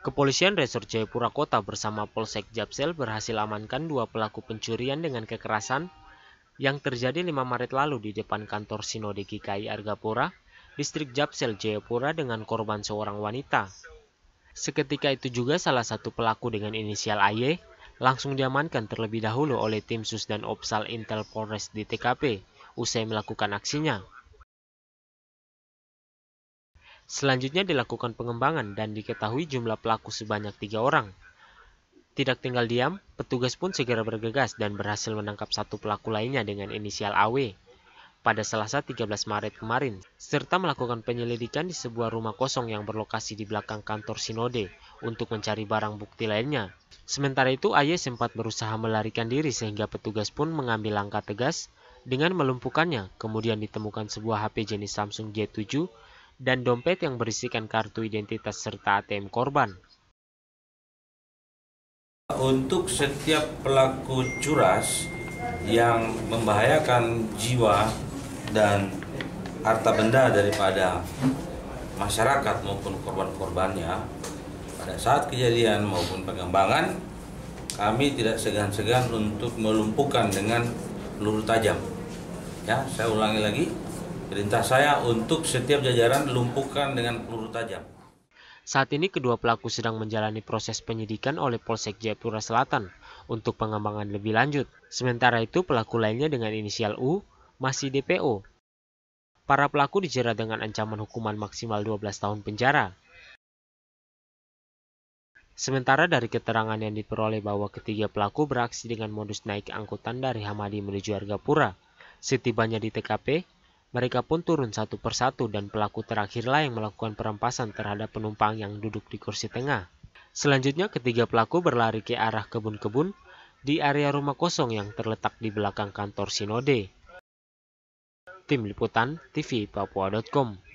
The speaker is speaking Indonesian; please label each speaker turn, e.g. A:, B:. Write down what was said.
A: Kepolisian Resor Jayapura Kota bersama Polsek Japsel berhasil amankan dua pelaku pencurian dengan kekerasan yang terjadi 5 Maret lalu di depan kantor Sinode GKI Argapura, distrik Japsel Jayapura dengan korban seorang wanita. Seketika itu juga salah satu pelaku dengan inisial AY langsung diamankan terlebih dahulu oleh tim Sus dan Opsal Intel Polres di TKP usai melakukan aksinya. Selanjutnya dilakukan pengembangan dan diketahui jumlah pelaku sebanyak tiga orang. Tidak tinggal diam, petugas pun segera bergegas dan berhasil menangkap satu pelaku lainnya dengan inisial AW pada Selasa 13 Maret kemarin, serta melakukan penyelidikan di sebuah rumah kosong yang berlokasi di belakang kantor Sinode untuk mencari barang bukti lainnya. Sementara itu, Aye sempat berusaha melarikan diri sehingga petugas pun mengambil langkah tegas dengan melumpuhkannya, kemudian ditemukan sebuah HP jenis Samsung J7 dan dompet yang berisikan kartu identitas serta ATM korban.
B: Untuk setiap pelaku curas yang membahayakan jiwa dan harta benda daripada masyarakat maupun korban-korbannya pada saat kejadian maupun pengembangan kami tidak segan-segan untuk melumpuhkan dengan peluru tajam. Ya, saya ulangi lagi, Perintah saya untuk setiap jajaran lumpuhkan dengan peluru
A: tajam. Saat ini kedua pelaku sedang menjalani proses penyidikan oleh Polsek Jayapura Selatan untuk pengembangan lebih lanjut. Sementara itu pelaku lainnya dengan inisial U masih DPO. Para pelaku dijerat dengan ancaman hukuman maksimal 12 tahun penjara. Sementara dari keterangan yang diperoleh bahwa ketiga pelaku beraksi dengan modus naik angkutan dari Hamadi menuju Argapura. Setibanya di TKP, mereka pun turun satu persatu dan pelaku terakhirlah yang melakukan perampasan terhadap penumpang yang duduk di kursi tengah. Selanjutnya ketiga pelaku berlari ke arah kebun-kebun di area rumah kosong yang terletak di belakang kantor Sinode. Tim Liputan TV Papua.com